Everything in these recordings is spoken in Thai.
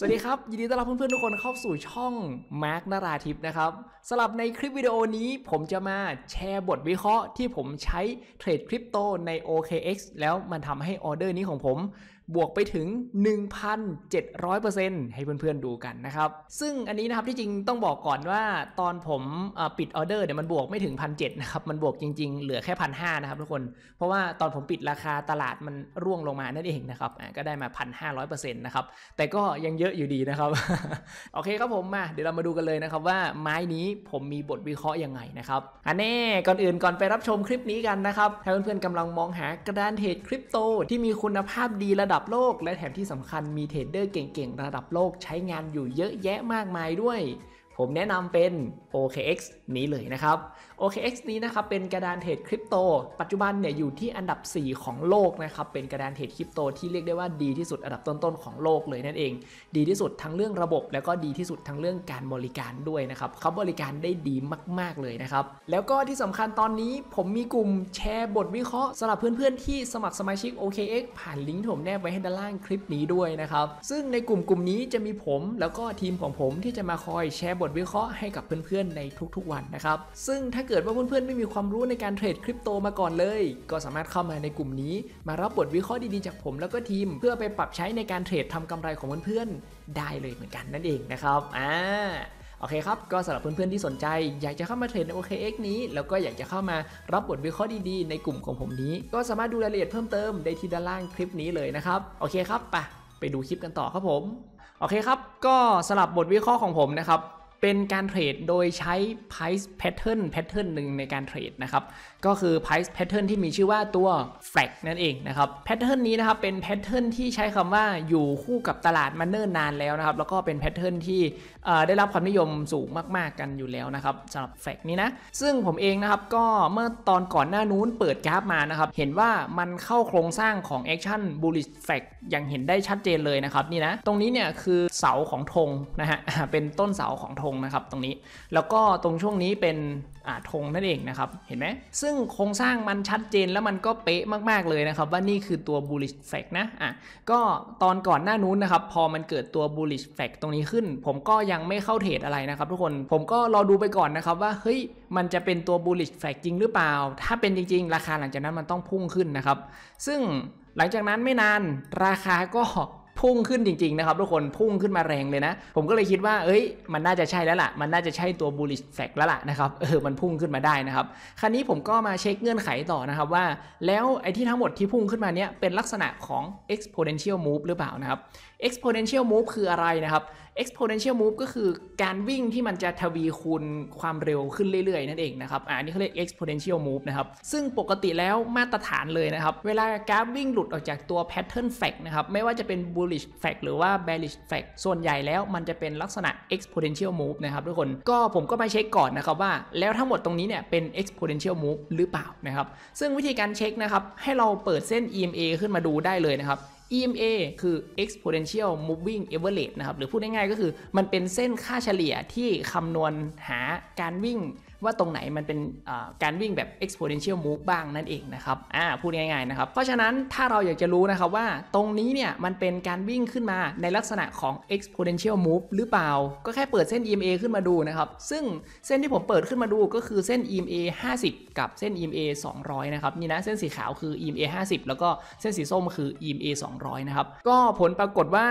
สวัสดีครับ ยินดีต้อนรับเพื่อนๆ ทุกคนเข้าสู่ช่องมาร์กนาราทิพนะครับสำหรับในคลิปวิดีโอนี้ผมจะมาแชร์บทวิเคราะห์ที่ผมใช้ เทรดคริปโตใน OKX แล้วมันทำให้ออเดอร์นี้ของผมบวกไปถึง 1,700%ให้เพื่อนๆ ดูกันนะครับ ซึ่งอันนี้นะครับที่จริงต้องบอกก่อนว่าตอนผมปิดออเดอร์เนี่ยมันบวกไม่ถึง 1,700นะครับ มันบวกจริงๆ เหลือแค่1,500นะครับทุกคน เพราะว่าตอนผมปิดราคาตลาดมันร่วงลงมานั่นเอง นะครับ ก็ได้มา 1,500%นะครับ แต่ก็ยังเยอะอยู่ดีนะครับ โอเคครับผมมา เดี๋ยวเรามาดูกันเลยนะครับว่าไม้นี้ผมมีบทวิเคราะห์ยังไงนะครับอันแน่ก่อนอื่นก่อนไปรับชมคลิปนี้กันนะครับถ้าเพื่อนๆกำลังมองหากระดานเทรดคริปโตที่มีคุณภาพดีระดับดับโลกและแถมที่สำคัญมีเทรดเดอร์เก่งๆระดับโลกใช้งานอยู่เยอะแยะมากมายด้วยผมแนะนำเป็น OKX นี้เลยนะครับ OKX นี้นะครับเป็นกระดานเทรดคริปโต ปัจจุบันเนี่ยอยู่ที่อันดับ 4 ของโลกนะครับ เป็นกระดานเทรดคริปโต ที่เรียกได้ว่าดีที่สุดอันดับต้นๆของโลกเลยนั่นเอง ดีที่สุดทั้งเรื่องระบบ แล้วก็ดีที่สุดทั้งเรื่องการบริการด้วยนะครับเขาบริการได้ดีมาก ๆเลยนะครับแล้วก็ที่สำคัญตอนนี้ผมมีกลุ่มแชร์บทวิเคราะห์สำหรับเพื่อนๆที่สมัครสมาชิก OKX ผ่านลิงก์ที่ผมแนบไว้ให้ด้านล่างคลิปนี้ด้วยนะครับซึ่งในกลุ่มกลุ่มนี้จะมีผม แล้วก็ทีมของผมที่จะมาคอยแชร์บททวิเคราะห์ให้กับเพื่อนๆในทุกๆวันนะครับ ซึ่งถ้าเกิดว่าเพื่อนๆไม่มีความรู้ในการเทรดคริปโตมาก่อนเลย ก็สามารถเข้ามาในกลุ่มนี้ มารับบทวิเคราะห์ดีๆจากผม แล้วก็ทีมเพื่อไปปรับใช้ในการเทรดทำกำไรของเพื่อนๆได้เลยเหมือนกันนั่นเองนะครับ อ่า โอเคครับ ก็สำหรับเพื่อนๆที่สนใจ อยากจะเข้ามาเทรดใน OKX นี้แล้วก็อยากจะเข้ามารับบทวิเคราะห์ดีๆในกลุ่มของผมนี้ ก็สามารถดูรายละเอียดเพิ่มเติมได้ที่ด้านล่างคลิปนี้เลยนะครับ โอเคครับ ไป ไปดูคลิปกันต่อครับผม โอเคครับ ก็สำหรับบทวิเคราะห์ของผมนะครับเป็นการเทรดโดยใช้ price pattern pattern หนึ่งในการเทรดนะครับก็คือ price pattern ที่มีชื่อว่าตัว flag นั่นเองนะครับ pattern นี้นะครับเป็น pattern ที่ใช้คำว่าอยู่คู่กับตลาดมาเนิ่นนานแล้วนะครับแล้วก็เป็น pattern ที่ได้รับความนิยมสูงมากๆกันอยู่แล้วนะครับสำหรับ flag นี้นะ ซึ่งผมเองนะครับก็เมื่อตอนก่อนหน้านู้นเปิดกราฟมานะครับเห็นว่ามันเข้าโครงสร้างของ action bullish flag อย่างเห็นได้ชัดเจนเลยนะครับนี่นะตรงนี้เนี่ยคือเสาของธงนะฮะเป็นต้นเสาของธงงนะครับตรงนี้แล้วก็ตรงช่วงนี้เป็นธงนั่นเองนะครับเห็นไหมซึ่งโครงสร้างมันชัดเจนแล้วมันก็เป๊ะมาก ๆเลยนะครับว่านี่คือตัว bullish f a c นะอ่ะก็ตอนก่อนหน้านู้นนะครับพอมันเกิดตัว bullish f a c ตรงนี้ขึ้น ผมก็ยังไม่เข้าเทรดอะไรนะครับ ทุกคนผมก็รอดูไปก่อนนะครับว่าเฮ้ยมันจะเป็นตัว bullish f a c จริงหรือเปล่า ถ้าเป็นจริง ๆ ราคาหลังจากนั้นมันต้องพุ่งขึ้นนะครับซึ่งหลังจากนั้นไม่นานราคาก็พุ่งขึ้นจริงๆนะครับทุกคนพุ่งขึ้นมาแรงเลยนะ ผมก็เลยคิดว่าเอ้ยมันน่าจะใช่แล้วล่ะ มันน่าจะใช่ตัว bullish s a c แล้วล่ะนะครับเออมันพุ่งขึ้นมาได้นะครับ คราวนี้ผมก็มาเช็คเงื่อนไขต่อนะครับว่าแล้วไอ้ที่ทั้งหมดที่พุ่งขึ้นมาเนี้ยเป็นลักษณะของ exponential move หรือเปล่านะครับ exponential move คืออะไรนะครับ exponential move ก็คือการวิ่งที่มันจะทวีคูณความเร็วขึ้นเรื่อยๆ นั่นเองนะครับอันนี้เขาเรียก exponential move นะครับ ซึ่งปกติแล้วมาตรฐานเลยนะครับ เวลากราฟวิ่งหลุดออกจากตัว pattern fact นะครับ ไม่ว่าจะเป็น bullish fact หรือว่า bearish fact ส่วนใหญ่แล้วมันจะเป็นลักษณะ exponential move นะครับทุกคน ก็ผมก็มาเช็คก่อนนะครับว่าแล้วทั้งหมดตรงนี้เนี่ยเป็น exponential move หรือเปล่านะครับ ซึ่งวิธีการเช็คนะครับให้เราเปิดเส้น EMA ขึ้นมาดูได้เลยนะครับ EMA คือ exponential moving average นะครับ หรือพูดง่ายๆ ก็คือมันเป็นเส้นค่าเฉลี่ยที่คำนวณหาการวิ่ง ว่าตรงไหนมันเป็นการวิ่งแบบ exponential move บ้างนั่นเองนะครับ อ่า พูดง่ายๆ นะครับ เพราะฉะนั้นถ้าเราอยากจะรู้นะครับว่าตรงนี้เนี่ยมันเป็นการวิ่งขึ้นมาในลักษณะของ exponential move หรือเปล่า ก็แค่เปิดเส้น EMA ขึ้นมาดูนะครับ ซึ่งเส้นที่ผมเปิดขึ้นมาดูก็คือเส้น EMA 50 กับเส้น EMA 200นะครับนี่นะเส้นสีขาวคือ EMA 50 แล้วก็เส้นสีส้มคือ EMA 200นะครับก็ผลปรากฏว่า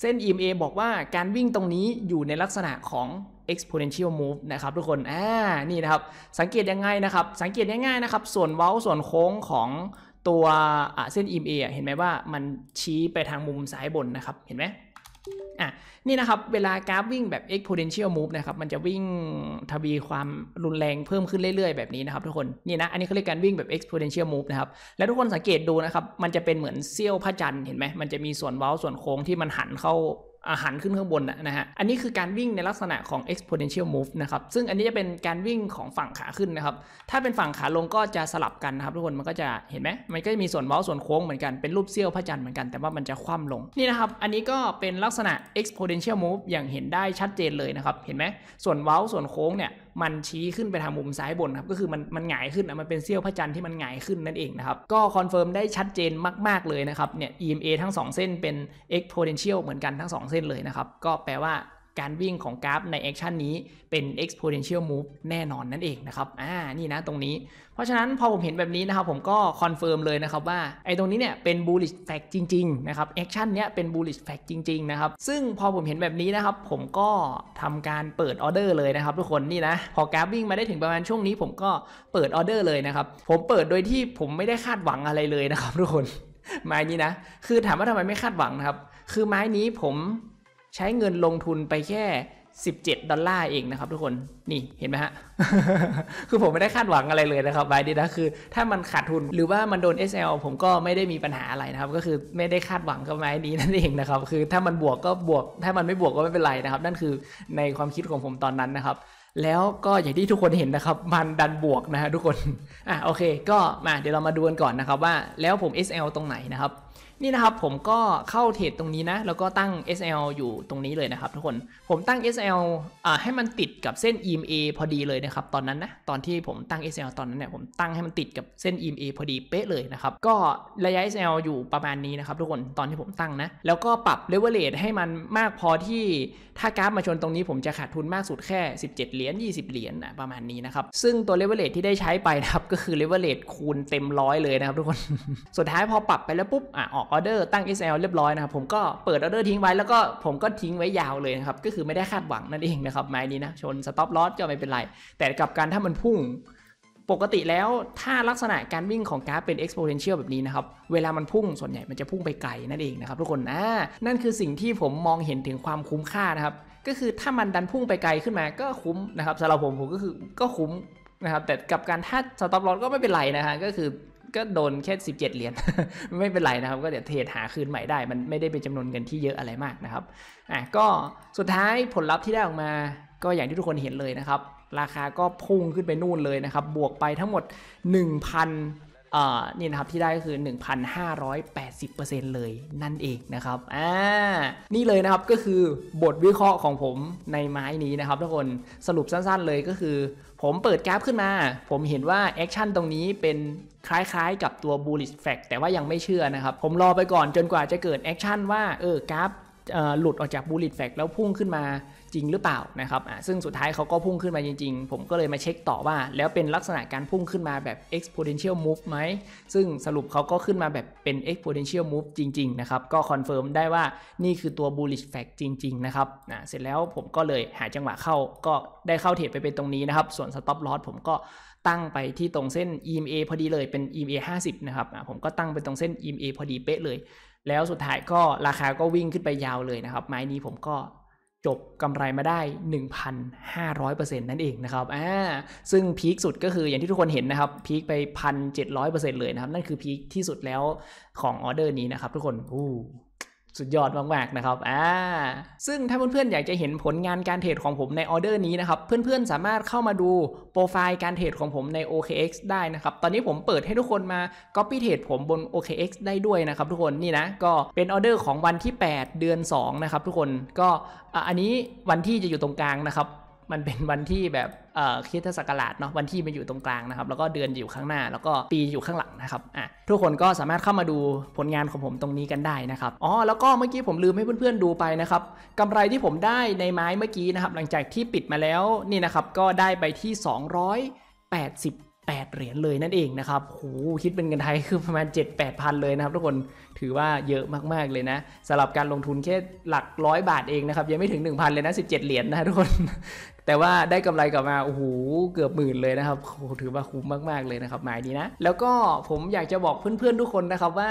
เส้น EMA บอกว่าการวิ่งตรงนี้อยู่ในลักษณะของ exponential move นะครับทุกคนอ่านี่นะครับสังเกตยังไงนะครับสังเกตง่ายๆนะครับส่วนเว้าส่วนโค้งของตัวเส้น EMA เห็นไหมว่ามันชี้ไปทางมุมซ้ายบนนะครับเห็นไหมอ่ะนี่นะครับเวลากราฟวิ่งแบบ exponential move นะครับมันจะวิ่งทวีความรุนแรงเพิ่มขึ้นเรื่อยๆแบบนี้นะครับทุกคนนี่นะอันนี้เขาเรียกการวิ่งแบบ exponential move นะครับแล้วทุกคนสังเกตดูนะครับมันจะเป็นเหมือนเซี่ยวพระจันทร์เห็นไหมมันจะมีส่วนเว้าส่วนโค้งที่มันหันเข้าหันขึ้นข้างบนนะฮะ อันนี้คือการวิ่งในลักษณะของ exponential move นะครับ ซึ่งอันนี้จะเป็นการวิ่งของฝั่งขาขึ้นนะครับ ถ้าเป็นฝั่งขาลงก็จะสลับกันนะครับทุกคน มันก็จะเห็นไหมมันก็จะมีส่วนเว้าส่วนโค้งเหมือนกัน เป็นรูปเซี่ยวพระจันทร์เหมือนกัน แต่ว่ามันจะคว่ำลง นี่นะครับ อันนี้ก็เป็นลักษณะ exponential move อย่างเห็นได้ชัดเจนเลยนะครับ เห็นไหมส่วนเว้าส่วนโค้งเนี่ยมันชี้ขึ้นไปทางมุมซ้ายบนครับก็คือมันมันหงายขึ้นอ่ะมันเป็นเสี้ยวพระจันทร์ที่มันหงายขึ้นนั่นเองนะครับ ก็คอนเฟิร์มได้ชัดเจนมาก ๆ เลยนะครับเนี่ย EMA ทั้ง 2 เส้นเป็น e x p o n e n t i a l เหมือนกันทั้ง2เส้นเลยนะครับ ก็แปลว่าการวิ่งของกราฟในแอคชั่นนี้เป็น exponential move แน่นอนนั่นเองนะครับ อ่า นี่นะตรงนี้ เพราะฉะนั้นพอผมเห็นแบบนี้นะครับ ผมก็คอนเฟิร์มเลยนะครับว่าไอ้ตรงนี้เนี่ยเป็น bullish fact จริงๆ นะครับแอคชั่นเนี้ยเป็น bullish fact จริงๆ นะครับ ซึ่งพอผมเห็นแบบนี้นะครับ ผมก็ทำการเปิดออเดอร์เลยนะครับ ทุกคน นี่นะ พอกราฟวิ่งมาได้ถึงประมาณช่วงนี้ผมก็เปิดออเดอร์เลยนะครับ ผมเปิดโดยที่ผมไม่ได้คาดหวังอะไรเลยนะครับทุกคน ไม้นี้นะ คือถามว่าทำไมไม่คาดหวังนะครับ คือไม้นี้ผมใช้เงินลงทุนไปแค่ 17 ดอลลาร์เองนะครับทุกคน นี่เห็นไหมฮะ คือผมไม่ได้คาดหวังอะไรเลยนะครับไ้ดีนะคือถ้ามันขาดทุนหรือว่ามันโดน SL ผมก็ไม่ได้มีปัญหาอะไรนะครับ ก็คือไม่ได้คาดหวังกับไม้นี้นั่นเองนะครับ คือถ้ามันบวกก็บวก ถ้ามันไม่บวกก็ไม่เป็นไรนะครับ นั่นคือในความคิดของผมตอนนั้นนะครับ แล้วก็อย่างที่ทุกคนเห็นนะครับ มันดันบวกนะฮะทุกคนอ่ะโอเคก็มา เดี๋ยวเรามาดูกันก่อนนะครับว่าแล้วผม SL ตรงไหนนะครับนี่นะครับผมก็เข้าเทรดตรงนี้นะ แล้วก็ตั้ง SL อยู่ตรงนี้เลยนะครับทุกคนผมตั้ง SL อ่าให้มันติดกับเส้น EMA พอดีเลยนะครับตอนนั้นนะตอนที่ผมตั้ง SL ตอนนั้นเนี่ยผมตั้งให้มันติดกับเส้น EMA พอดีเป๊ะเลยนะครับก็ระยะ SL อยู่ประมาณนี้นะครับ ทุกคนตอนที่ผมตั้งนะแล้วก็ปรับเลเวลเลทให้มันมากพอที่ถ้ากราฟมาชนตรงนี้ผมจะขาดทุนมากสุดแค่ 17 เหรียญ 20 เหรียญนะประมาณนี้นะครับซึ่งตัวเลเวลเลทที่ได้ใช้ไปนะครับก็คือเลเวลเลทคูณเต็มร้อยเลยนะครับทุกคนสุดท้ายพอปรับไปแล้วปุ๊บอ่ะออกออเดอร์ตั้ง SL เรียบร้อยนะครับผมก็เปิดออเดอร์ทิ้งไว้แล้วก็ผมก็ทิ้งไว้ยาวเลยนะครับ ก็คือไม่ได้คาดหวังนั่นเองนะครับไม้นี้นะชนสต็อปลอสก็ไม่เป็นไร แต่กับการถ้ามันพุ่งปกติแล้วถ้าลักษณะการวิ่งของกราฟเป็น exponential แบบนี้นะครับเวลามันพุ่งส่วนใหญ่มันจะพุ่งไปไกลนั่นเองนะครับทุกคนนะนั่นคือสิ่งที่ผมมองเห็นถึงความคุ้มค่านะครับก็คือถ้ามันดันพุ่งไปไกลขึ้นมาก็คุ้มนะครับสำหรับผมผมก็คือก็คุ้มนะครับแต่กับการถ้าสต็อปลอสก็ไม่เป็นไรนะฮะก็คือก็โดนแค่17 เหรียญไม่เป็นไรนะครับก็เดี๋ยวเทรดหาคืนใหม่ได้มันไม่ได้เป็นจำนวนเงินที่เยอะอะไรมากนะครับอ่ะก็สุดท้ายผลลัพธ์ที่ได้ออกมา ก็อย่างที่ทุกคนเห็นเลยนะครับ ราคาก็พุ่งขึ้นไปนู่นเลยนะครับ บวกไปทั้งหมด 1,000นี่นะครับที่ได้ก็คือ1,580%เลยนั่นเองนะครับอ่านี่เลยนะครับก็คือบทวิเคราะห์ของผมในไม้นี้นะครับทุกคนสรุปสั้นๆเลยก็คือผมเปิดกราฟขึ้นมา ผมเห็นว่าแอคชั่นตรงนี้เป็นคล้ายๆกับตัว bullish fact แต่ว่ายังไม่เชื่อนะครับ ผมรอไปก่อนจนกว่าจะเกิดแอคชั่นว่าเออกราฟหลุดออกจากบูลิตแฟกแล้วพุ่งขึ้นมาจริงหรือเปล่านะครับซึ่งสุดท้ายเขาก็พุ่งขึ้นมาจริงๆ ผมก็เลยมาเช็คต่อว่าแล้วเป็นลักษณะการพุ่งขึ้นมาแบบ exponential move ไหม ซึ่งสรุปเขาก็ขึ้นมาแบบเป็น exponential move จริงๆนะครับ ก็คอนเฟิร์มได้ว่านี่คือตัว bullish fact จริงๆนะครับเสร็จแล้วผมก็เลยหาจังหวะเข้าก็ได้เข้าเทรดไปเป็นตรงนี้นะครับ ส่วน stop loss ผมก็ตั้งไปที่ตรงเส้น EMA พอดีเลย เป็น EMA 50นะครับผมก็ตั้งไปตรงเส้น EMA พอดีเป๊ะเลยแล้วสุดท้ายก็ราคาก็วิ่งขึ้นไปยาวเลยนะครับ ไม้นี้ผมก็จบกำไรมาได้ 1,500%นั่นเองนะครับอ่าซึ่งพีคสุดก็คืออย่างที่ทุกคนเห็นนะครับ พีคไป 1,700%เลยนะครับ นั่นคือพีคที่สุดแล้วของออเดอร์นี้นะครับทุกคนอู้สุดยอดมาก ๆ นะครับ อ่า ซึ่งถ้าเพื่อน ๆ อยากจะเห็นผลงานการเทรดของผมในออเดอร์นี้นะครับ เพื่อน ๆ สามารถเข้ามาดูโปรไฟล์การเทรดของผมใน OKX ได้นะครับ ตอนนี้ผมเปิดให้ทุกคนมา Copy เทรดผมบน OKX ได้ด้วยนะครับ ทุกคน นี่นะ ก็เป็นออเดอร์ของวันที่ 8 เดือน 2 นะครับทุกคน ก็อันนี้วันที่จะอยู่ตรงกลางนะครับมันเป็นวันที่แบบเอ่อคิสตศักราชเนาะวันที่มันอยู่ตรงกลางนะครับแล้วก็เดือนอยู่ข้างหน้า แล้วก็ปีอยู่ข้างหลังนะครับอ่ะทุกคนก็สามารถเข้ามาดูผลงานของผมตรงนี้กันได้นะครับอ๋อแล้วก็เมื่อกี้ผมลืมให้เพื่อนๆดูไปนะครับกำไรที่ผมได้ในไม้เมื่อกี้นะครับหลังจากที่ปิดมาแล้วนี่นะครับก็ได้ไปที่ 2 8 0 8 เหรียญเลยนั่นเองนะครับโห คิดเป็นเงินไทยคือประมาณ7 8พันเลยนะครับทุกคน ถือว่าเยอะมากๆเลยนะสำหรับการลงทุนแค่หลักร้อยบาทเองนะครับ ยังไม่ถึง1,000เลยนะ17 เหรียญนนะทุกคน แต่ว่าได้กำไรกลับมา โอ้โห เกือบหมื่นเลยนะครับโหถือว่าคุ้มมาก ๆเลยนะครับหมายนี้นะ แล้วก็ผมอยากจะบอกเพื่อนๆทุกคนนะครับว่า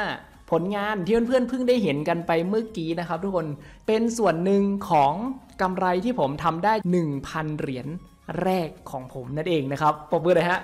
ผลงานที่เพื่อนๆเพิ่งได้เห็นกันไปเมื่อกี้นะครับ ทุกคน เป็นส่วนหนึ่งของกำไรที่ผมทำได้1,000เหรียญแรกของผมนั่นเองนะครับปรบมือเลยฮะ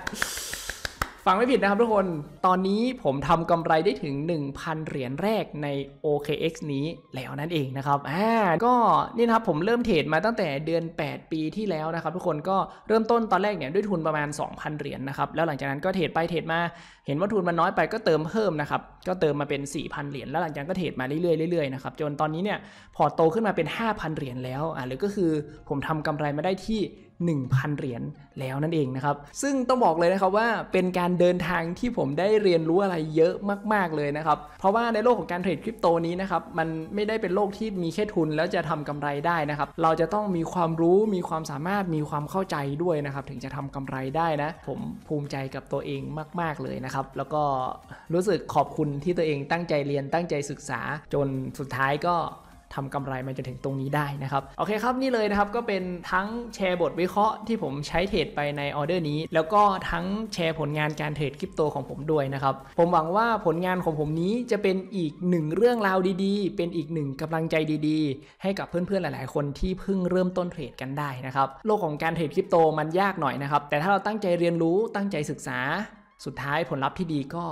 ฟังไม่ผิดนะครับ ทุกคน ตอนนี้ผมทำกำไรได้ถึง 1,000 เหรียญแรกใน OKX นี้แล้วนั่นเองนะครับอ่าก็นี่นะครับผมเริ่มเทรดมาตั้งแต่เดือน8 ปีที่แล้วนะครับทุกคน ก็เริ่มต้นตอนแรกเนี่ยด้วยทุนประมาณ 2,000 เหรียญนนะครับ แล้วหลังจากนั้นก็เทรดไปเทรดมา เห็นว่าทุนมันน้อยไปก็เติมเพิ่มนะครับ ก็เติมมาเป็น 4,000 เหรียญ แล้วหลังจากนั้นก็เทรดมาเรื่อยๆๆนะครับ จนตอนนี้เนี่ยพอโตขึ้นมาเป็น 5,000เหรียญแล้วอ่าหรือก็คือผมทำกำไรมาได้ที่1,000เหรียญแล้วนั่นเองนะครับ ซึ่งต้องบอกเลยนะครับว่าเป็นการเดินทางที่ผมได้เรียนรู้อะไรเยอะมาก ๆ เลยนะครับ เพราะว่าในโลกของการเทรดคริปโตนี้นะครับมันไม่ได้เป็นโลกที่มีแค่ทุนแล้วจะทำกำไรได้นะครับเราจะต้องมีความรู้มีความสามารถมีความเข้าใจด้วยนะครับถึงจะทำกำไรได้นะผมภูมิใจกับตัวเองมาก ๆเลยนะครับแล้วก็รู้สึกขอบคุณที่ตัวเองตั้งใจเรียนตั้งใจศึกษาจนสุดท้ายก็ทำกำไรมาจนถึงตรงนี้ได้นะครับโอเคครับนี่เลยนะครับก็เป็นทั้งแชร์บทวิเคราะห์ที่ผมใช้เทรดไปในออเดอร์นี้ แล้วก็ทั้งแชร์ผลงานการเทรดคริปโตของผมด้วยนะครับ ผมหวังว่าผลงานของผมนี้จะเป็นอีกหนึ่งเรื่องราวดี ๆ เป็นอีกหนึ่งกำลังใจดี ๆ ให้กับเพื่อนๆหลายๆ คนที่เพิ่งเริ่มต้นเทรดกันได้นะครับโลกของการเทรดคริปโตมันยากหน่อยนะครับแต่ถ้าเราตั้งใจเรียนรู้ตั้งใจศึกษาสุดท้ายผลลัพธ์ที่ดีก็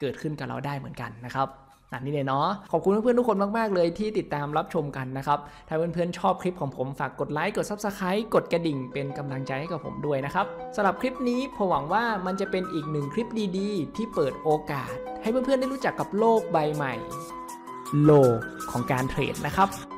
เกิดขึ้นกับเราได้เหมือนกันนะครับอันนี้เลยเนาะ ขอบคุณเพื่อนๆทุกคนมากๆ เลยที่ติดตามรับชมกันนะครับ ถ้าเพื่อนๆ ชอบคลิปของผมฝากกดไลค์ กด Subscribe กดกระดิ่งเป็นกำลังใจให้กับผมด้วยนะครับสำหรับคลิปนี้ผมหวังว่ามันจะเป็นอีกหนึ่งคลิปดีๆ ที่เปิดโอกาสให้เพื่อนๆ ได้รู้จักกับโลกใบใหม่ โลกของการเทรดนะครับ